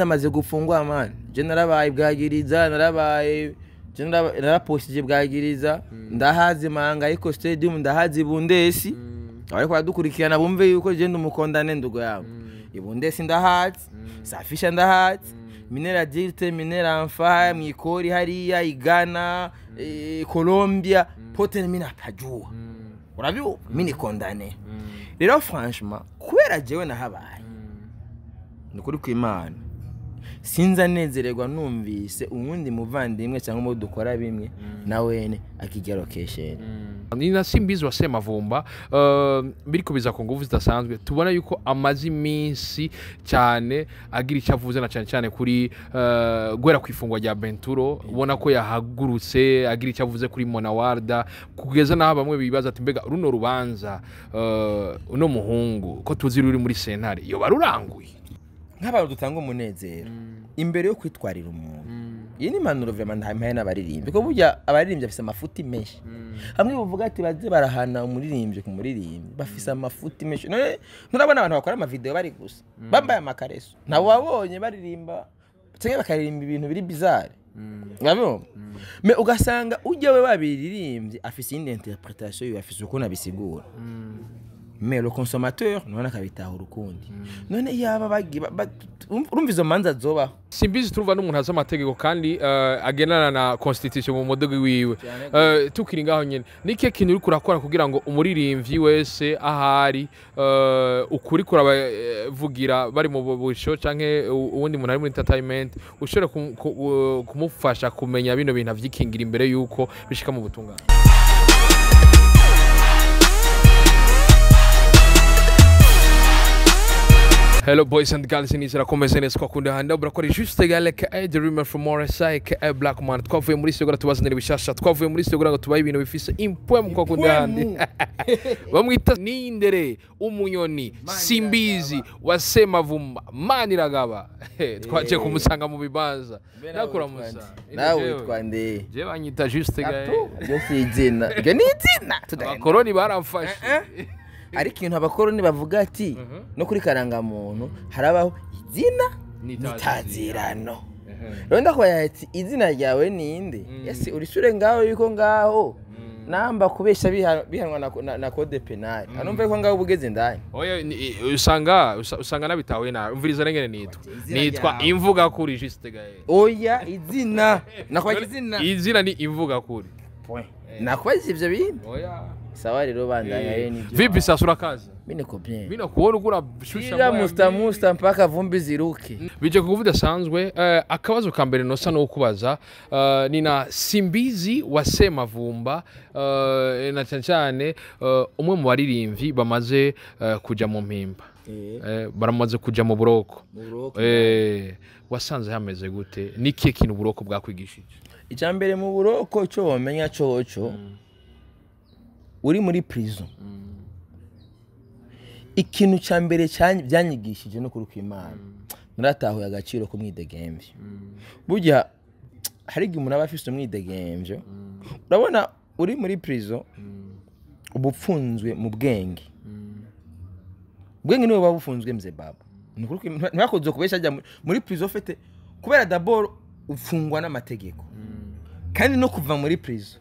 namaze gufungwa mani njye narabaye bwagiriza narabaye naraposije bwagiriza hmm. ndahazi manga ariko stadium ndahazi bundesi abari hmm. kubadukurikirana bumve yuko genda umukondane ndugo yawe hmm. ibundesi ndahazi safisha ndahazi minera dirite minera mfa mwikori hariya igana eh, colombia poten mina pajua urabibu rero franchement kubera jewe nahabaye ni ukuri kw'imana sinzi anezererwa numvise uwundi muvandimwe cyangwa uwo dukora bimwe mm. nawe akigera keshera mm. ni na simbizi wa semavumba uh, biri kubiza ku ngufu zidasanzwe tubona yuko amaze iminsi cyane agira icyo avuze na cyane cyane kuri uh, guhera ku ifungwa rya benturo eh. ubona ko yahagurutse agira icyo avuze kuri monawarda kugeza n'aho bamwe bibaza ati mbega runo rubanza uh, uno muhungu ko tuzi ruri muri sentare yoba ruranguye nk'abantu dutanga umunezero mm. imbere yo kwitwarira umuntu mm. iyi ni impanuro vuba ntampaye n'abaririmbyi kuko burya abaririmbyi bafite amafuti menshi hamwe mm. bavuga ati baze barahana umuririmbyi ku muririmbyi bafite amafuti menshi nturabona abantu bakora amavidewo bari gusa bambaye amakareso ntabwo wabonye baririmba cyangwa bakaririmba ibintu biri bizare ugasanga ujya we wabiririmbye afite iyindi interpretation afite uko nabisigura mero konsomateri none akabitahura ukundi none yaba urumva izo manza zobaho simbizi turumva n'umuntu azi amategeko kandi agenana na constitution mu mudogo wiwe tukiri ngaho nyine nike kintu uri kurakora kugira ngo umuririmbyi wese ahari ukuri kurabavugira bari mu busho cyangwa uwundi muntu ari muri entertainment ushobora kumufasha kumenya bino bintu avyikingira imbere yuko bishika mu butungane Hello, boys and girls, in Israel, come and score kunda handa. Bra kori juste gale ka e dreamer from Morasai ka a black man. Kwa vwe muri sogora tuwazi nili bishasha. Kwa vwe muri sogora tuwazi nili bifisa impwe mko kunda handa. Bamwita nindere, umunyoni, simbizi, wasema vumba, maniragaba. Eh. Twaje kumusanga mu bibanza. Nakura musa. Nawe twande. Je banyita juste gale. Just izina. Gani izina. Abakoroni baramfashe. Eh, eh. ariko ikintu abakoroni bavuga ati mhm. no kuri karangamuntu harabaho izina nitazirano rero ndakubwira ati izina ryawe ni inde mm. ese urishure ngaho yuko ngaho mm. namba kubesha bihanwa na, na code penal mm. anumva ngaho ubugeze ndani oya usanga usanga nabitawe na umviriza rengene nitwa nitwa imvuga kuri juste gaye oya izina nakwa izina izina ni imvuga kuri point eh. nakwaje bintu oya sawa rero bandanya eh. rero nibyo vipi sasa urakazi mimi niko bien mimi ugura shusha bwa musta musta mpaka vumbi ziruke bije mm. kuvuda sanzwe eh, akabazo ka mbere nosa no kubaza uh, eh, nina simbizi wasema vumba na cyane uh, umwe mu baririmvi bamaze kujya mu mpimba eh, baramaze kuja mu buroko wasanze hameze gute nikiye kintu buroko bwakwigishije icambere mu buroko cyo wamenya cyo cyo mm. uri muri prison ikintu cya mbere byanyigishije no kuruka imana muratahuye agaciro k'umwidegemvyo burya hari igihe umuntu aba afite umwidegemvyo urabona uri muri prison uba upfunzwe mu bwenge ubwenge niwe buba bufunzwe mze ntibakunze kubeshya ajya muri prison ufite kubera daboro ufungwa n'amategeko kandi no kuva muri prison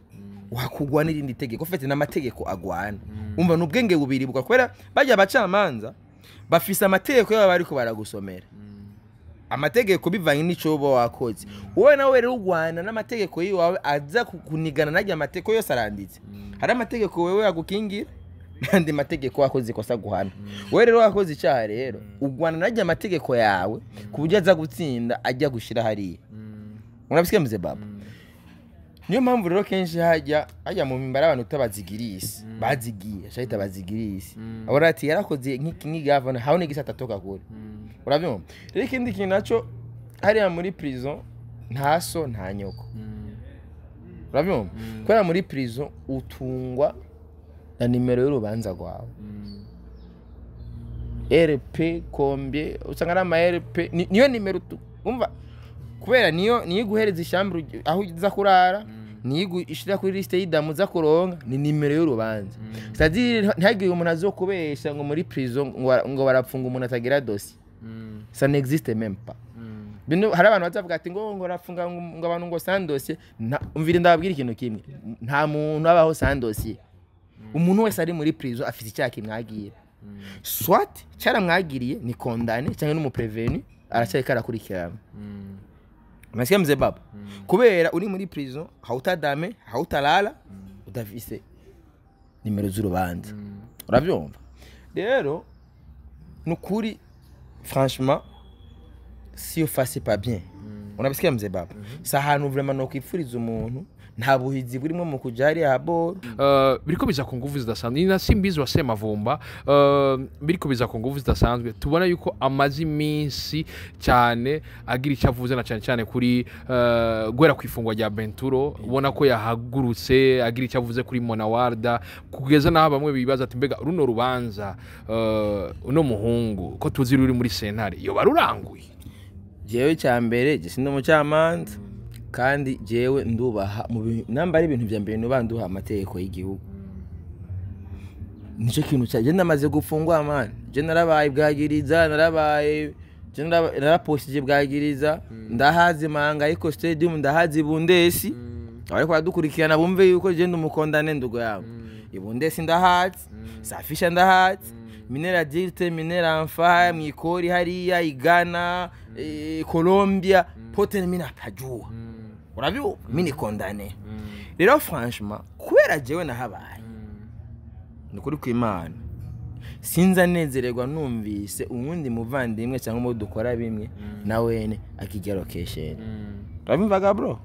wakugwa n'irindi tegeko ufite n'amategeko agwana mm. umva ni ubwenge bubiri kubera bajya abacamanza bafise amategeko yabo bari baragusomera mm. amategeko bivanye n'icyo uba wakoze wowe nawe rero urwana n'amategeko yiwawe aza kunigana n'ajya amategeko yose aranditse mm. hari amategeko wowe yagukingira n'andi mategeko wakoze ikosa guhana wowe rero wakoze icyaha rero urwana n'ajya amategeko yawe ku buryo aza gutsinda ajya gushyira hariya murabisimuze baba niyo mpamvu rero kenshi hajya hajya mu mimbara abantu utabazigirisi mm. bazigiye ashahita mm. bazigirisi mm. abona ati yarakoze nk'igavana habone igisata toka kure urabyumva rero ikindi kintu nacyo hariya muri prison nta so nta nyoko urabyumva kubera muri prison utungwa na nimero y'urubanza rwawe rp kombye usanga ari ama rp niyo nimero umva kubera niyo niyo iguhereza ishyamba aho uza kurara niyo ushyira kuri lisite y'idamuza kuronga ni nimero y'urubanza mm. ntihagire umuntu azo kubesha ngo muri pirizo ngo barapfunga umuntu atagira dosi sa mm. n'existe mempa mm. hari abantu bazavuga ati ngo ngo rafunga ngo abantu ngo sandosiye umvire ndababwira ikintu kimwe nta muntu abaho sandosiye umuntu wese ari muri pirizo afite icyaha kimwagira swati cyaramwagiriye ni kondani cyangwa n'umupereveni aracyari karakurikirana masike Mzebab. Mm. kubera uri muri prison hawutadame hawutarara mm. utavise nimero z'urubanza mm. urabyumva rero ni ukuri franchement siyo fasi pas bien urabisikiye Mzebab. Mm-hmm. si ahantu vraiment nokwipfuriza umuntu nta buhizi burimo mu kujya hariya boro eh, biriko biza ku ngufu zidasanzwe ni simbizi wa semavumba eh, biriko biza ku ngufu zidasanzwe tubona yuko amaze iminsi cyane agira icyo avuze na cyane cyane kuri eh, guhera ku ifungwa rya benturo ubona ko yahagurutse agira icyo avuze kuri monawarda kugeza n'aho bamwe bibaza ati mbega runo rubanza uno muhungu ko tuzi ruri muri sentare yoba ruranguye ngewe cya mbere gisi umucamanza kandi jyewe ndubaha namba ari ibintu bya mbere nuba nduha amategeko y'igihugu nicyo kintu cyagenda namaze gufungwa amani jya narabaye bwagiriza narabaye naraposije bwagiriza mm. ndahazi manga ariko stadium ndahazi bundesi abari mm. baradukurikirana bumve yuko genda umukondane ndugo yawe mm. ibundesi ndahazi safisha ndahazi minera dirite minera mfa mwikori hariya igana eh, colombia pote mina pajua Mm. mini kondane mm. rero franchement kubera jyewe nahabaye mm. ni ukuri kw'imana sinzi anezererwa numvise uwundi muvandimwe cyangwa uwo dukora bimwe na wene akigero kesheni urabimvaga bro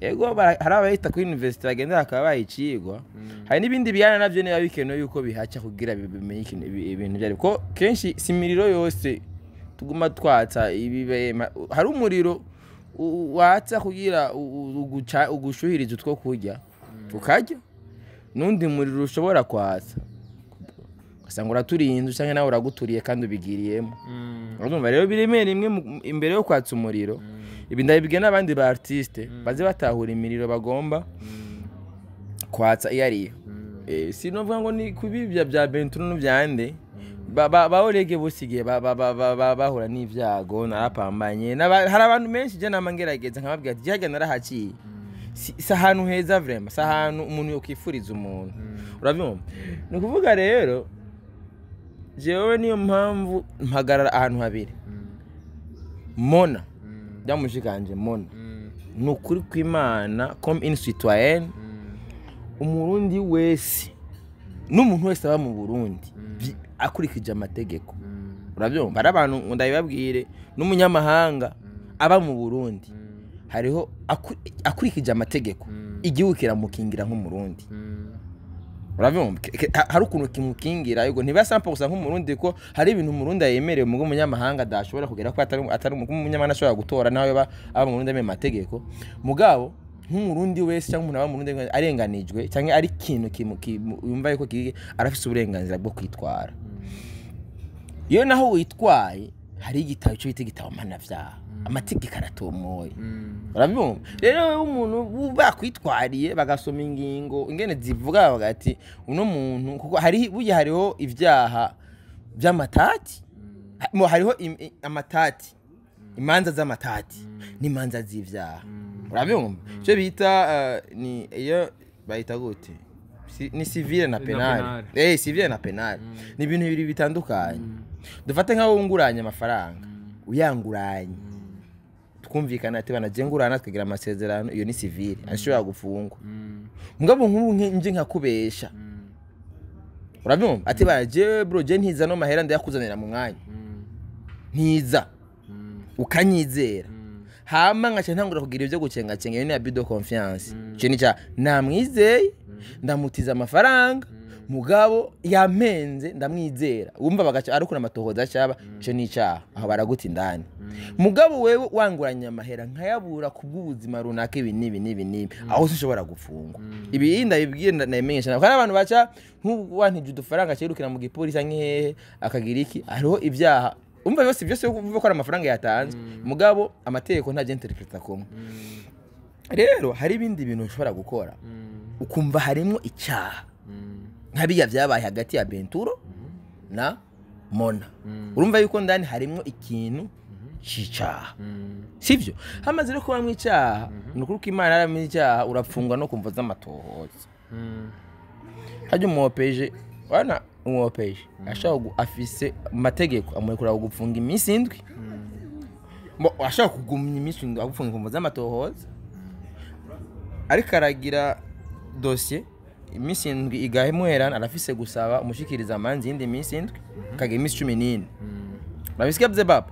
ego hari abayita kuri universite bagenda bakaba bayicigwa hari n'ibindi bijyana nabyo niba bikenewe yuko bihaca kugira bimenye ibintu byari kuko kenshi si imiriro yose tuguma twatsa hari umuriro watsa kugira ugushuhiriza utwo kurya mm. ukarya n'undi muriro ushobora kwatsa ugasanga uraturinze usanga nawe uraguturiye kandi ubigiriyemo mm. urumva rero biremere imwe imbere yo kwatsa umuriro mm. ibi ndabibwiye n'abandi ba aritiste baze batahura imiriro bagomba kwatsa iyo ariyo eh, si novuga ngo ni kubibya bya benturo n'ubyande baworege busigaye bahura n'ibyago narapambanye hari abantu benshi njya nama ngerageza nkababwira ati jyaga narahaciye mm. si ahantu heza vrema si ahantu mm. umuntu yakwifuriza umuntu mm. urabyumva ni ukuvuga rero jewe niyo mpamvu mpagarara ahantu habiri mona byamushikanje mona ni ukuri kw'imana komu ini sitwayeni umurundi wese n'umuntu wese aba mu burundi akurikije amategeko mm. urabyumva hari abantu ndabibabwire n'umunyamahanga mm. aba mu burundi mm. hariho akurikije amategeko igihugu kiramukingira nk'umurundi urabyumva hari ukuntu kimukingira yego ntibasampa gusa nk'umurundi ko hari ibintu umurundi yemerewe mu umunyamahanga adashobora kugera ko atari umunyamahanga ashobora gutora nawe aba mu rundi amenya amategeko mugabo nk'umurundi wese cyangwa umuntu aba mu arenganijwe cyangwa ari ikintu yumva yuko arafite uburenganzira bwo kwitwara iyo naho witwaye hari igitabo cyo bita igitabo mpanabyaha mm. amategeko aratomoye mm. urabyumva rero umuntu bakwitwariye bagasoma ingingo ingene zivuga bagati uno muntu kuko hari burya hariho ibyaha by'amatati mm. hariho amatati imanza z'amatati n'imanza z'ibyaha urabyumva icyo bita eh, ni iyo bayita gute ni sivire na penali eh sivire na penali ni ibintu bibiri bitandukanye dufate nka wunguranye amafaranga mm. uyanguranye mm. twumvikana ati banagengurana tukagira amasezerano iyo ni sivire mm. ashobora gufungwa mugabo nk'ubu njye nkakubesha urabyumva ati baraje bro je ntiza no mahera ndayakuzanira mu mwanya ntiza ukanyizera hama nkaca ntangura kugira ibyo gucengacenga iyo ni ya bido confiance ico ni namwizeye ndamutiza amafaranga mugabo yamenze ndamwizera wumva bagaca arukura amatohoza cyaba mm. cyo ni icyaha aho mm. baraguta indani mm. mugabo wewe wanguranye amahera nkayabura ku bw'ubuzima runaka ibi n'ibi n'ibi n'ibi aho ushobora gufungwa ibi ndabibwiye ndamenyesha hari abantu baca nk'uwantije udufaranga akirukira mu gipolisi nk'ihehe akagira iki hariho ibyaha umva byose byose uvuga ko ari amafaranga yatanze mugabo amategeko nta genterekita kumwe rero hari ibindi bintu ushobora gukora ukumva harimo icyaha nka byabaye hagati ya benturo na mona mm. urumva yuko ndani harimo ikintu cy'icyaha mm. si byo hamaze no kuba mu icyaha mm-hmm. ni ukuri ko imana yararamo icyaha urapfungwa no kumva z'amatohoza mm. hajya umuwopeje wana umwopeje ashaka afise amategeko amurekura kugufunga iminsi indwi ashaka kugumya iminsi indwi agufunga kumva z'amatohoza ariko aragira dosiye iminsi irindwi igahe muherana arafise gusaba umushyikiriza amanzi y'indi minsi irindwi kaga iminsi cumi n'ine babisikia mm. baba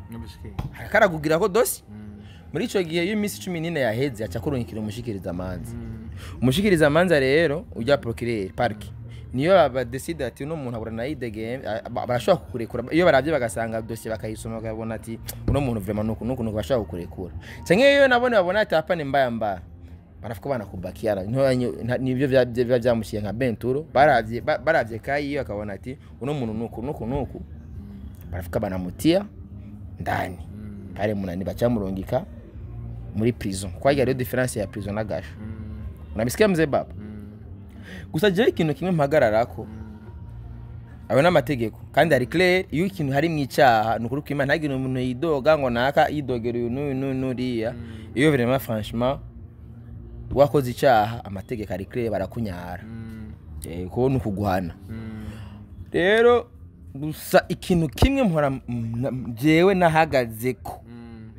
karagugira dosi mm. muri icyo gihe iyo iminsi cumi n'ine yaheze aca kurungikira umushikiriza amanzi mm. umushikiriza amanza rero ujya porokirere parike niyo badeside ati uno muntu abura nayidegeye barashobora kukurekura iyo barabye bagasanga dosiye bakayisoma bakabona ati uno muntu vurema nuku nuku nuku bashobora kukurekura cyangwa iyo nabona babona ati apane mbaya mbaya baravuga bana ku bakiyara nibyo biba byamushyiriye nka benturo barabye kayi bakabona ati uno muntu ni uku n'uku n'uku baravuga banamutiya ndani mm. pale munani bachamurungika muri prison kwa hiyo rero difference ya prison na gasho mm. baba mm. gusa jewe ikintu kimwe mpagararako ayo n'amategeko kandi ari clair iyo ikintu hari mu icyaha ni ukuri kw'imana ntagira umuntu yidoga ngo naka yidogera uyu n'uyu n'uriya iyo vraiment franchement wakoze icyaha amategeko ari kure barakunyara kubona mm. ukuguhana mm. rero gusa ikintu kimwe mpora byewe nahagaze ko mm.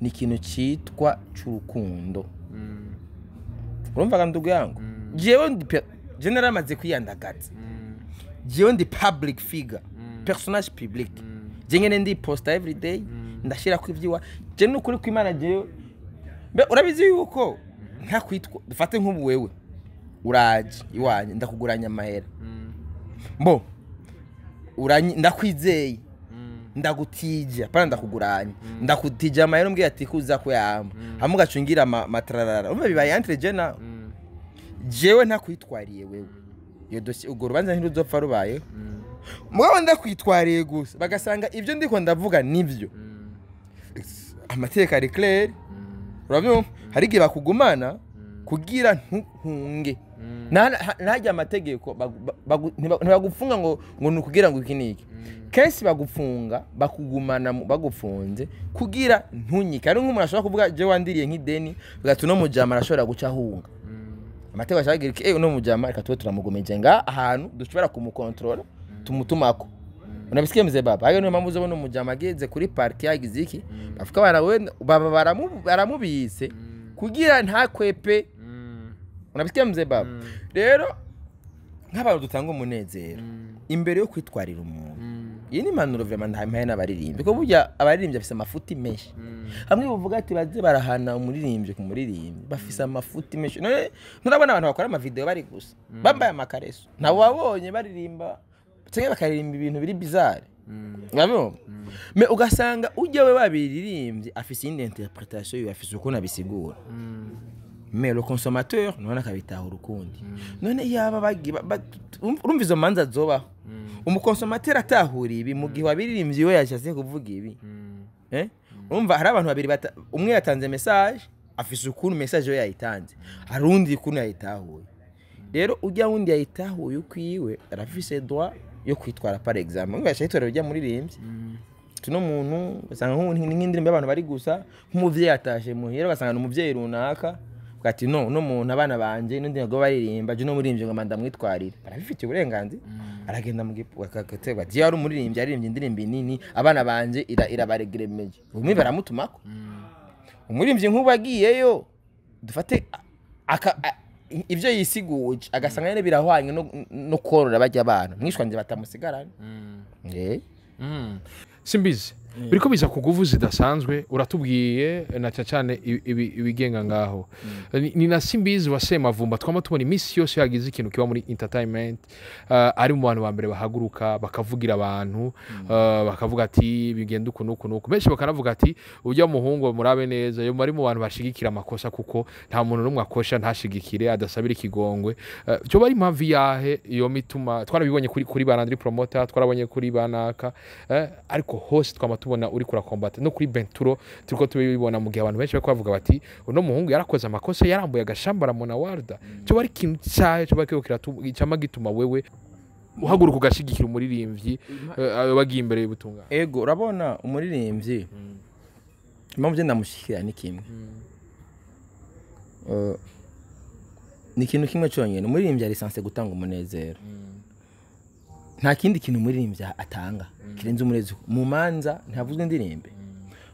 ni ikintu cyitwa cy'urukundo urumva kandi ubwangu genera amaze kwiyandagaza jewe ndi public figure personage public jengene ndi posta every day ndashira ku ibywa je n'ukuri kw'Imana jewe mbe urabizi yuko ntakwitwa dufate nk'ubu wewe uraje iwanjye ndakuguranya amahera mm. mbo ndakwizeye mm. ndagutijya pana ndakuguranya mm. ndakutijya amahera umbwira ati kuza kuyamba hamwe ugacungira amatararara urumva bibaye antirejena jewe ntakwitwariye wewe iyo dosiye urwo rubanza ntiruzopfa rubayeho mugabo ndakwitwariye gusa bagasanga ibyo ndiko ndavuga nibyo amategeko ari kirere urabyumva hari igihe bakugumana mm. kugira ntuhunge mm. ntajya amategeko ntibagufunga ngo ngo ni ukugira ngo iki n'iki mm. kenshi bagupfunga bakugumana bagufunze kugira ntunyike ari nk'umuntu ashobora kuvuga jya wandiriye nk'ideni ugatuma uno arashobora guca ahunga amategeko ashobora kugira ngo eee eh, uno mujyama reka tube turamugomeje ngaha ahantu dushobora kumukontorora tumutumako Mm. unabisikia mzee baba ayo niyo mpamvu uzabona umujama agenze kuri parike yagize iki mm. bavuga baba baramubiyise mm. kugira ntakwepe unabisikia mzee baba rero nk'abantu dutanga umunezero imbere yo kwitwarira umuntu iyi ni impanuro vema ntampaye n'abaririmbyi kuko burya abaririmbyi bafite amafuti menshi hamwe bavuga ati bajye barahana umuririmbyi ku muririmbyi bafite amafuti menshi none nurabona abantu bakora amavidewo bari gusa bambaye amakareso ntabwo wabonye baririmba cyangwa bakaririmba ibintu biri bizari mm. mm. me ugasanga ujya we babiririmbye afite iyindi interpretation yiwe afite ukuntu abisigura mm. me le consommateur none akabitahura ukundi none yaba um, urumva izo manza zobaho umukonsomateri atahura ibi mu gihe wabiririmbye iwe yashatse kuvuga ibi eh? urumva hari abantu babiri umwe yatanze mesaje afite ukuntu mesaje we yayitanze hari undi ukuntu yayitahuye rero ujya wundi yayitahuye ukwiwe arafise droit yo kwitwara par exemple ngo yashyize itorero ryamuririmbye mm. tuno muntu usanga nk'indirimbo y'abantu bari gusa nk'umubyeyi atashye muhira ugasanga ni umubyeyi runaka ati no uno muntu abana banjye n'undi ngo baririmba jya n'umuririmbyi ngo ndamwitwarire arabifitiye uburenganzira mm. aragenda mu gakaterwa jya wari umuririmbyi yaririmbye indirimbo nini abana banjye irabaregeremeye bamwe mm. baramutumako umuririmbyi nk'ubu agiyeyo dufate ibyo yisiguye agasanga nyine birahwanye no korora bajya abana mwishwanjye batamusigarana mm. eh? mm. simbizi Mm. biriko biza ku nguvu zidasanzwe uratubwiye na cyane ibigenga ngaho mm. ni na simbizi wa semavumba twama tubona iminsi yose yagize ikintu kiba muri entertainment uh, ari mu bantu ba mbere bahaguruka bakavugira abantu mm. uh, bakavuga ati bigenda uku n'uku n'uku benshi bakanavuga ati ujya muhungu murabe neza yo muri mu bantu bashigikira amakosa kuko nta muntu n'umwe akosha ntashigikire adasabira ikigongwe uh, cyo bari impamvu yahe iyo mituma twarabibonye kuri kuri barandiri promoter twarabonye kuri banaka ariko host twama tubona uri kurakombata no kuri benturo turiko tubibona mu gihe abantu benshi bako bavuga bati uno muhungu yarakoze amakosa yarambuye agashambara mu na warda ari ikintu cyayo cyoba kibokira cyama gituma wewe uhaguruka ugashyigikira umuririmbyi eh, bagiye imbere y'ubutunga ego urabona umuririmbyi hmm. impamvu byo ndamushyikira ni kimwe hmm. eh, ni ikintu kimwe cyonyine umuririmbyi ari lisansi gutanga umunezero hmm. nta kindi kintu umuririmbyi atanga kirenze umurezo mu manza ntavuzwe indirimbo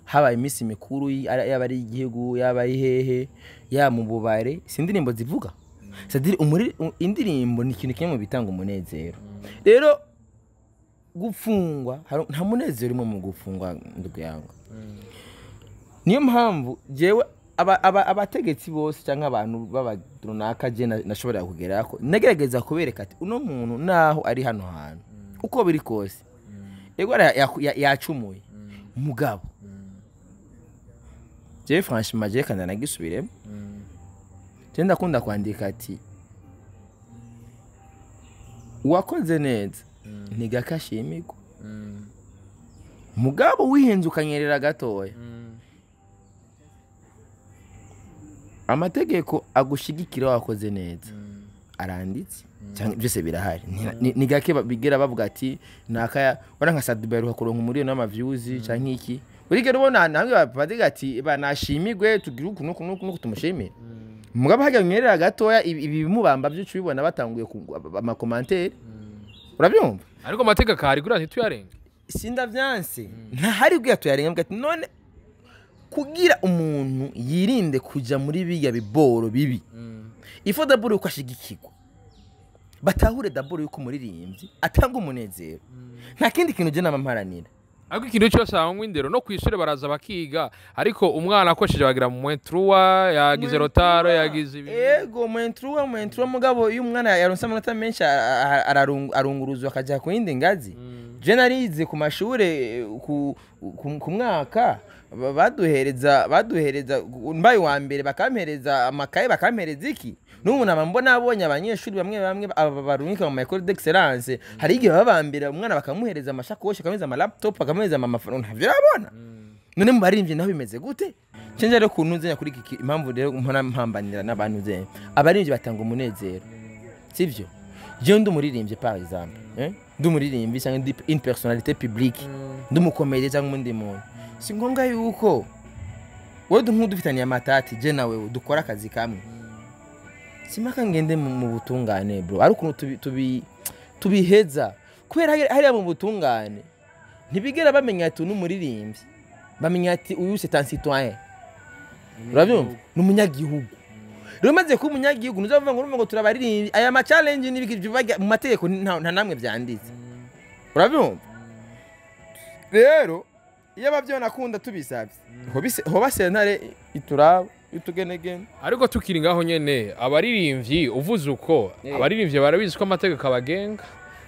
habaye iminsi mikuru yaba ari igihugu yaba ihehe hehe yaba mu bubare si indirimbo zivuga indirimbo ni ikintu kimwe mu bitanga umunezero rero gufungwa nta munezero urimo mu gufungwa ndwiyanga niyo mpamvu ngewe abategetsi bose cyangwa abantu baba runaka nashobora kugera kugeraho nagerageza kubereka ati uno muntu naho ari hano hantu mm. uko biri kose yego mm. yacumuye mm. mugabo jewe franchima jewe kandi anagisubiremo jewe kwandika ati uwakoze neza ntigakashe imigwa mugabo wihenze ukanyerera gatoya amategeko agushyigikira wakoze neza mm. aranditse mm. cyangwa byose birahari ni mm. gake bigira bavuga ati ni akaya urabona nka sadiba baheruka kuronka umuriro n'amavyuzi cyangwa iki urigera ubona ntabwo bavuga ati banashimigwe tugire uku n'uku n'uku tumushimira mugabo hajya mwerera gatoya ibi bimubamba byinshi ubibona batanguye amakomantere urabyumva ariko amategeko ahari gura ntituyarenge sindabyanse ntahari gura tuyarenga ati none kugira umuntu yirinde kujya muri biriya biboro bibi mm. ifu daburo yuko ashyigikirwa batahure daburo yuko umuririmbyi atanga umunezero mm. nta kindi kintu ugena amamparanira ariko ikintu cyose wanywa indero no ku ishuri baraza bakiga ariko umwana akoresheje bagira mu mwenturuwa yagize rotaro yagize ibi yego mwenturuwa mwenturuwa mugabo iyo umwana yaronse amanota menshi ararunguruzwa akajya ku yindi ngazi mm. jenarize ku mashuri ku mwaka baduhereza baduhereza mbaye uwa mbere bakampereza amakaye bakampereza iki n'ubu mbona abonye abanyeshuri bamwe bamwe barunika mu mayikoro d'excellence hari igihe baba bambera umwana bakamuhereza amashakoshi bakamuhereza amalaptop bakamuhereza amafaranga ntabyo urabona mm. none mu baririmbyi naho bimeze gute nshinja rero ukuntu nzenya kuri iki impamvu rero mpora mpambanira n'abantu nzenya abaririmbyi batanga umunezero sibyo njyewe ndi umuririmbyi par exemple eh? ndi umuririmbyi cyangwa indi personalite publique mm. ndi umukomedi muntu si ngombwa yuko wowe nk'udufitaniye amatati je nawe dukora akazi kamwe simaka ngende mu butungane bro ari ukuntu tubiheza kubera hariya mu butungane ntibigera bamenya ati n'umuririmbyi bamenya ati uyu setan citoyen urabyumva ni umunyagihugu rero umaze kuba umunyagihugu ntuzavuga ngo urumva ngo turabaririmbyi aya macalenji n'ibijya mu mategeko nta namwe byanditse mm. urabyumva rero iyo ababyeyi nakunda tubisabye hoba sentare ituraba utugenegene ariko tukiri ngaho nyine abaririmbyi uvuze uko eh. abaririmbyi barabizi ko amategeko abagenga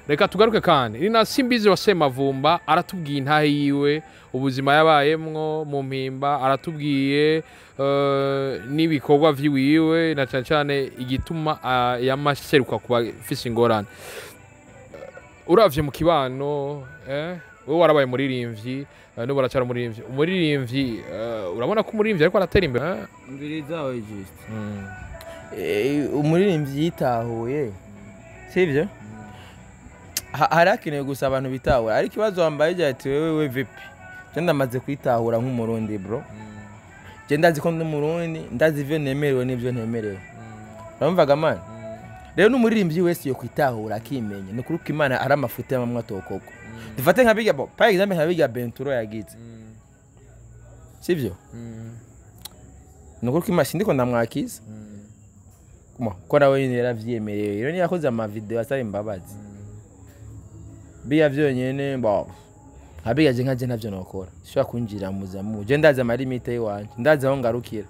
reka tugaruke kandi ni na simbizi wa semavumba aratubwiye intahe yiwe ubuzima yabayemwo mu mpimba aratubwiye eh, n'ibikorwa by'iwiwe na cyane cyane igituma eh, yamaseruka ku bafise ingorane urabye mu kibano wowe warabaye umuririmbyi eh, n'ubu uracyari umuririmbyi umuririmbyi eh, urabona ko umuririmbyi ariko aratera imbere eh? umuririmbyi yitahuye sibyo hari hakenewe gusa abantu bitahura ariko ikibazo wambaye igihe ati wowe we vipi genda amaze kwitahura nk'umurundi bro genda azi ko n'umurundi ndazi ibyo nemerewe n'ibyo ntemerewe uramvaga mani rero n'umuririmbyi wese yo kwitahura akimenya ni ukuri ko imana ari amafuti y'amamwe atokoko dufate nka bijya par exemple nka bijya benturo yagize sibyo ni ukuri kw'imashini ndiko ndamwakiza ko nawe nyine yaravyemereye rero niyo yakoze amavideo asaba imbabazi biya vyonyene mbavu abigaje nkaje navyo nokora sishobora kunjira muzamu je ndazi amalimite iwanje ndazi aho ngarukira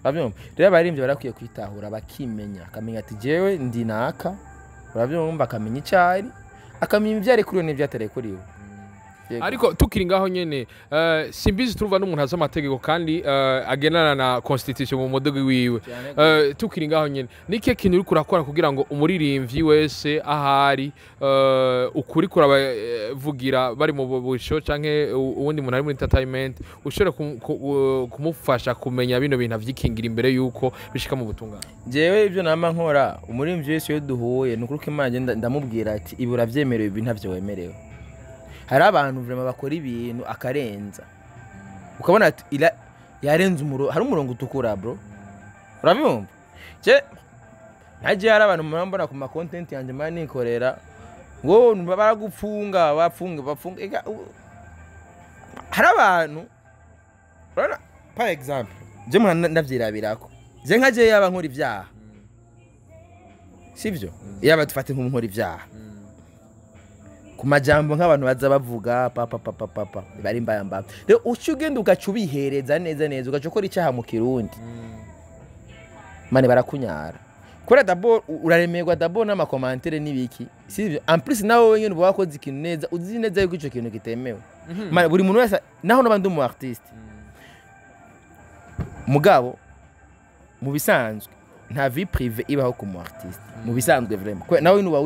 urabyumva rero abaririmbyi barakwiye kwitahura bakimenya akamenya ati jewe ndi naka urabyumva akamenya icyo ari akamenya ibyari kuri we n'ibyatari kuri we ariko tukiri ngaho nyine eh, simbizi turuva n'umuntu azi amategeko kandi eh, agendana na constitution mu mudogo wiwe eh, tukiri ngaho nyine nike kintu uri kurakora kugira ngo umuririmbyi wese ahari ukuri kurabavugira bari mu busho cyangwa uwundi muntu ari muri entertainment ushobora kumufasha kumenya bino bintu avyikingira imbere yuko bishika mu butungane jewe ibyo nama nkora umuririmbyi wese iyo duhuye ni ukuri ko imana ndamubwira ati ibi urabyemerewe ibi ntabyo wemerewe hari abantu vurema bakora ibintu akarenza ukabona yarenze umurongo hari umurongo utukura bro urabibumva nagiye hari abantu mbona ku makontenti yanjye mba nikorera ngo baragufunga bafunga bafunga hari abantu urabona par exemple njye ndabyirabira ko njye nka yaba nkora ibyaha sibyo mm. yaba dufate nk'umuntu ibyaha mm. ku majambo nk'abantu baza bavuga papa papa papa bari mbamba rero uca ugenda ugaca ubihereza neza neza ugaca ukora icyaha mu kirundi mm. mane barakunyara kubera dabo uraremerwa dabo n'amakomantere n'ibiki sivyo amplis nawe wenyine uba wakoze ikintu neza uzi neza yuko ico kintu kitemewe mm-hmm. buri muntu wese naho noba ndi umu artiste mm. mugabo mu bisanzwe nta vi prive ibaho ku mu artiste mu mm. bisanzwe vraiment nawe wenyine uba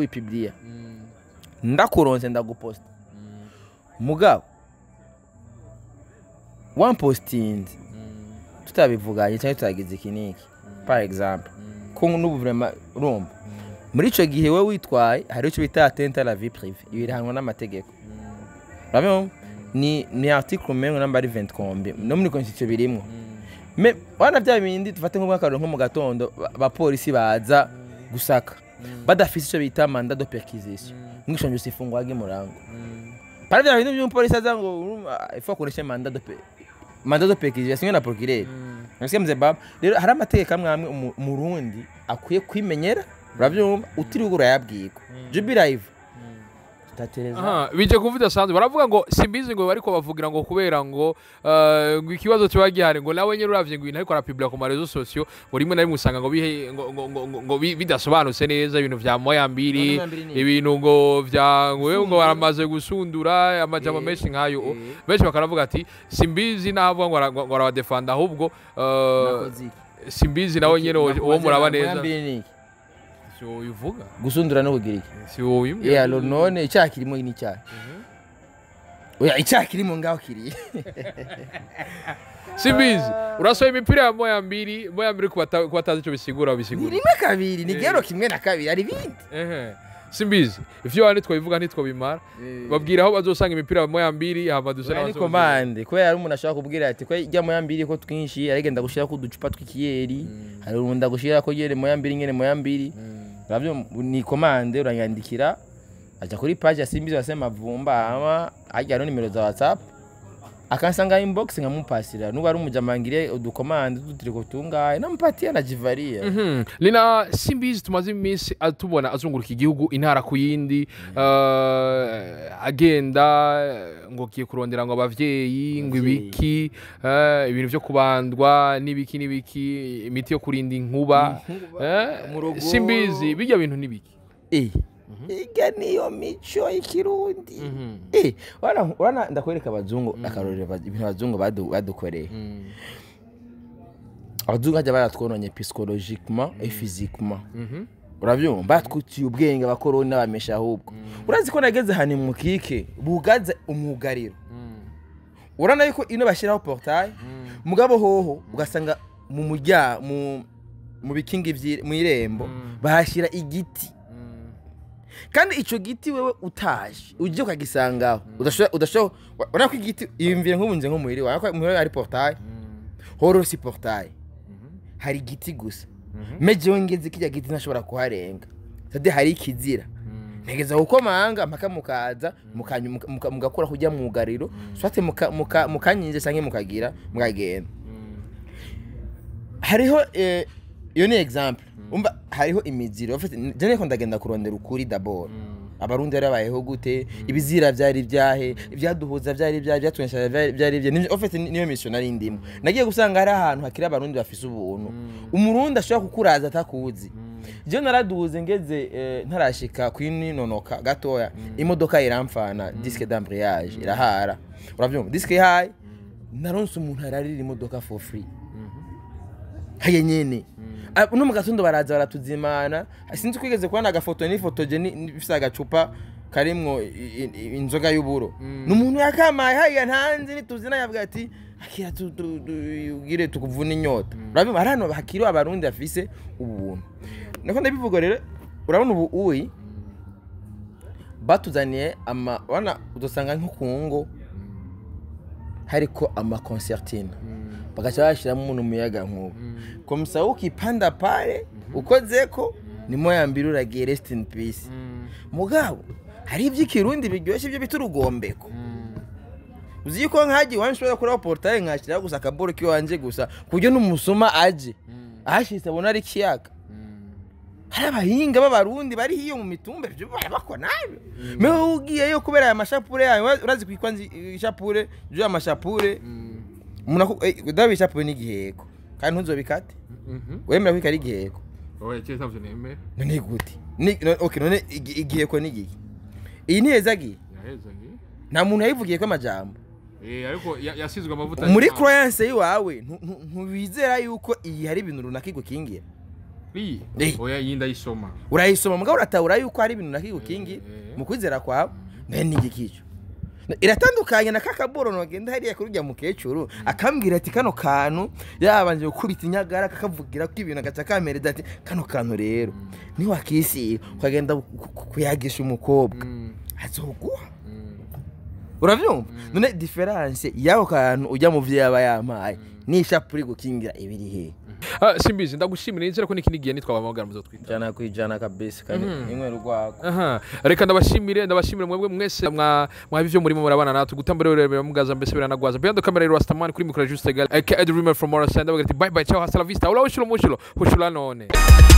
ndakuronse ndaguposita mugabo wampositinze tutabivuganye cyangwa tutagize iki n'iki par exemple ko n’ubuvuma rumva muri icyo gihe we witwaye hari icyo bita atenta la vie prive ibi birahanwa n'amategeko ni ni article umengo namba ari 20 no muri constitution birimwo wana bya bindi dufate nko nko mu gatondo abapolisi baza gusaka badafise icyo bita mandat de perquisition nk'ishanjye usifungwa wage murango mm. parabya bintu by'umupolisi um, aza ah, ngo ifu akoreshe manda de manda de pekije yasinywe na procureur ese mm. mze baba rero hari amategeko amwe amwe umurundi akwiye kwimenyera mm. urabyumva utiriwe urayabwirwa jubi live tatereza bijya kuvuga sanze baravuga ngo simbizi ngo ko bavugira ngo kubera ngo eh, ngo ikibazo kiba gihari ngo nawe nyine urabye ngo ibintu ariko arapibura ku marezo sosiyo ngo rimwe na rimwe usanga ngo ngo bidasobanutse neza ibintu moya mbiri ibintu ngo vya ngo baramaze gusundura amajambo eh, menshi nk'ayo eh. benshi bakaravuga ati simbizi ntabwo ngo arabadefanda ahubwo simbizi nawe nyine uwo muraba neza si wowe uvuga gusundura no kugirika eh, mhm. si wowe ubwira yeah, none icha kirimo ni icyaha oya icyaha kirimo ngaho kiri sibizi urasohoye imipira ya moya mbiri moya mbiri ku batazi bisigura bisigura ni rimwe kabiri ni eh. gero kimwe na kabiri hari ibindi simbizi ivyo wani twabivuga ntitwabimara eh. babwira aho bazosanga imipira ya moya mbiri hama dusa n'abazo komande kubera hari umuntu ashaka kubwira ati ko ijya moya mbiri ko twinshi arigenda gushira ko uducupa tw'ikiyeri mm. hari umuntu ndagushira ko yere moya mbiri nyene moya mbiri mm. ni komande urayandikira ajya kuri paji ya simbizi wasema vumba ama ajya no nimero za watsapu akansanga inbox nkamupasira nuba ari umujamangire udukomande tuturiko tungahe namupatia na jivaria mm -hmm. Lina simbizi tumaze iminsi atubona azunguruka igihugu intara ku yindi mm -hmm. uh, agenda ngo kiye kurondera ngo abavyeyi ngo ibiki uh, ibintu vyo kubandwa nibiki nibiki imiti yo kurinda inkuba eh, mm -hmm. uh, simbizi bijya bintu nibiki eh yiga mhm. niyo mico y'ikirundi mhm. eh, ndakwereka abazungu mhm. ibintu abazungu badukoreye abazungu bajya baratwononye pisikolojikima efizikima urabyumva batwitiye ubwenge abakoroni n'abamesha ahubwo urazi ko nageze ahantu mu kike bugaze umugariro urabona yuko ino bashyiraho porotaye mugabo hoho ugasanga mu mujya mu bikingi mu irembo bahashyira igiti kandi icyo giti wewe utaje ujye ukagisangaho mm. udashobora urabona ko igiti yiyumvira nk'ubunze nko muhiri wawe muhiri hari porutaye horosi mm. porutaye mm-hmm. hari igiti gusa mm-hmm. mejewe ngenzi kijya giti ntashobora kuharenga sade hari ikizira mm. ntegeza gukomanga mpaka mukaza mugakura kujya mu gariro swate mukanyinje cyangwa mukagira mukagenda hariho eh, iyo ni egizample Mm. umva hariho imiziro jya ndagenda kurondera ukuri daboro mm. abarundi yarabayeho gute mm. ibizira byari ibyahe ibyaduhuza byari ibyahe ibyatunyesha byari ibyahe ofite niyo misiyo nari ndimo nagiye gusanga hari ahantu hakiri abarundi bafise ubuntu umurundi ashobora kukuraza atakuzi jya naraduhuze ngeze eh, ntarashika kwinonoka gatoya imodoka iramfana disike d'ambriage irahara urabyumva disike ihaye naronse umuntu ararira imodoka for free mm-hmm. haye nyene Ah, no mu gatondo baraza baratuzimana ah, sinzi ko igeze kubona agafoto n'ifotoge n'ibisa agacupa karimwo inzoga y'uburo mm. ni umuntu yakamaye hariya ntanzi nituzina yavuga ati akira tubwire tukuvuna inyota mm. urabona hari hano hakiriwe abarundi bafise ubuntu nako mm. ndabivuga rero urabona ubu uyi batuzaniye ama udusanga nko ku ngo Mm. hariko amakonsertine mm. bagaca bashyiramo umuntu umuyaga nk'ubu mm. komusawu ukipanda pare mm-hmm. ukoze ko nimo yambira uragiye resiti ini pisi mugabo hari iby'ikirundi biryoshye ibyo bita urugombeko uzi ko nk'agiye iwanyu ushobora kuraho porutaye nkashyiraho gusa akaboro k'iwanjye gusa ku buryo n'umusuma aje ahashyitse abona ari ikiyaga hari abahinga b'abarundi bari hiyo mu mitumba ibyo barabakwa nabi mm. mewe ugiyeyo kubera aya mashapure yawe urazi kwitwa ishapure jya amashapure ndabona mm. eh, ishapure n'igiheko kandi ntuzobikate mhm. wemera ko ari igiheko wowe icyo nsabyo nemera ni gute none igiheko ni igihe iyi ni hezagiye nta muntu yayivugiye ko amajyamba eh, muri koyanse y'iwawe ntubizera yuko iyi hari ibintu runaka igukingira oya iyi ndayisoma urayisoma mugabo uratabura yuko hari ibintu nahiwe mu kwizera kwawe mbene igikicyo iratandukanye na kakaborono bagenda hariya kuri ujya mukecuru mm. akambwira ati kano kantu yabanje gukubita inyagara kakavugira ko ibintu agaca kamereza ati kano kantu rero mm. niwakisiye ukagenda kuyagisha umukobwa mm. azoguha urabyumva none diferanse y'ako kantu ujya mu byo yaba yamaye n'ishapure gukingira ibiri hehe Ah, simbizi ndagushimire nzira ko nikinigiye nitwa bamagana muzo twita Jana ku jana ijana kane kandi mhm. rwako. Aha. reka ndabashimire ndabashimire mwebwe mwese mwa mwa bivyo murimo murabana natwe gutamba rero rero mugaza mbese nagwaza. beyond camera rero man kuri mikoro juste egal aka edi rumer from orasenda ndabagira ti bye bye ciao hasta la vista Ola ushulo mushulo. ushilo none